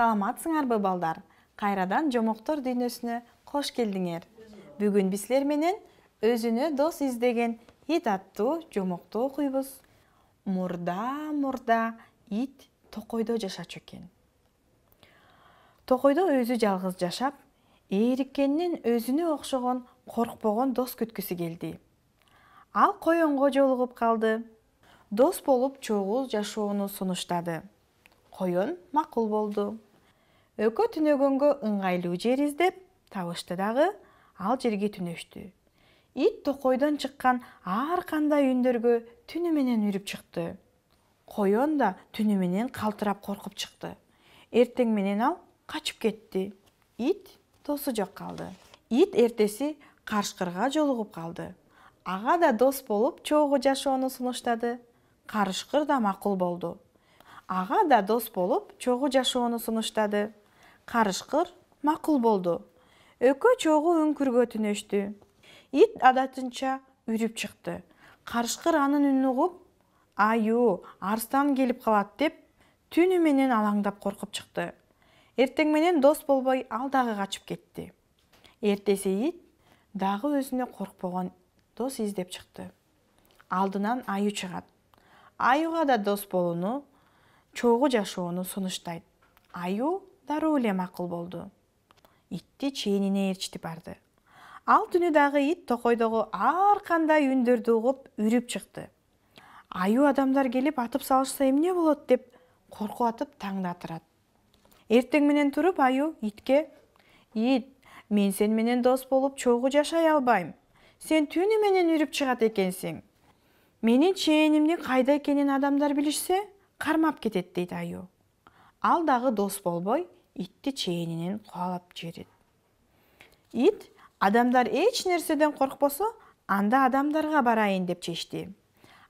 саламатсыңарбы балдар кайрадан жомоктор дүйнөсүнө кош келдиңер бүгүн биз силер менен өзүнө дос издеген ит аттуу жомокту окуйбуз мурда мурда ит токойдо жашачу экен токойдо өзү жалгыз жашап ээриккенинен өзүнө окшогон коркпогон дос күткүсү келди ал коенго жолугуп калды дос болуп чогуу жашоону сунуштады коен макул болду экөө түнөгөнгө ыңгайлуу жер издеп табышты дагы ал жерге түнөштү ит токойдон чыккан ар кандай үндөргө түнү менен үрүп чыкты коен да түнү менен калтырап коркуп чыкты эртең менен ал качып кетти ит досу жок калды ит эртеси карышкырга жолугуп калды ага да дос болуп чогуу жашоону сунуштады карышкыр да макул болду ага да дос болуп чогуу жашоону сунуштады карышкыр макул болду экөө чогуу үңкүргө түнөштү ит адатынча үрүп чыкты карышкыр анын үнүн угуп аюу арстан келип калат деп түнү менен алаңдап коркуп чыкты эртең менен дос болбой ал дагы качып кетти эртеси ит дагы өзүнө коркпогон дос издеп чыкты алдынан аюу чыгат аюуга да дос болууну чогуу жашоону сунуштайт аюу дароо эле макул болду итти чээнине ээрчитип барды ал түнү дагы ит токойдогу ар кандай үндөрдү угуп үрүп чыкты аюу адамдар келип атып салышса эмне болот деп коркуп атып таңды атырат эртең менен туруп аюу итке ит мен сени менен дос болуп чогуу жашай албайм сен түнү менен үрүп чыгат экенсиң менин чээнимдин кайда экенин адамдар билишсе кармап кетет дейт аюу ал дагы дос болбой итти чеэнинен кубалап жиберет ит адамдар эч нерседен коркпосо анда адамдарга барайын деп чечти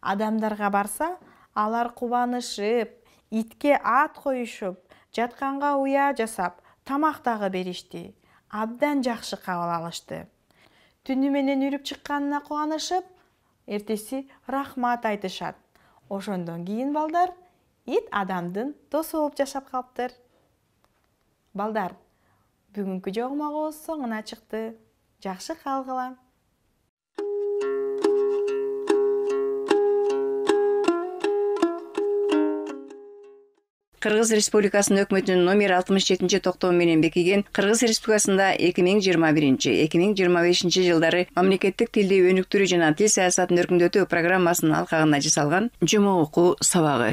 адамдарга барса алар кубанышып итке ат коюшуп жатканга уя жасап тамак дагы беришти абдан жакшы кабыл алышты түнү менен үрүп чыкканына кубанышып эртеси рахмат айтышат ошондон кийин балдар ит адамдын досу болуп жашап калыптыр балдар бүгүнкү жомогубуз соңуна чыкты жакшы калгыла кыргыз республикасынын өкмөтүнүн номер алтымыш жетинчи токтому менен бекиген кыргыз республикасында эки миң жыйырма биринчи эки миң жыйырма бешинчи жылдары мамлекеттик тилди өнүктүрүү жана тил саясатын өркүндөтүү программасынын алкагында жасалган жомо окуу сабагы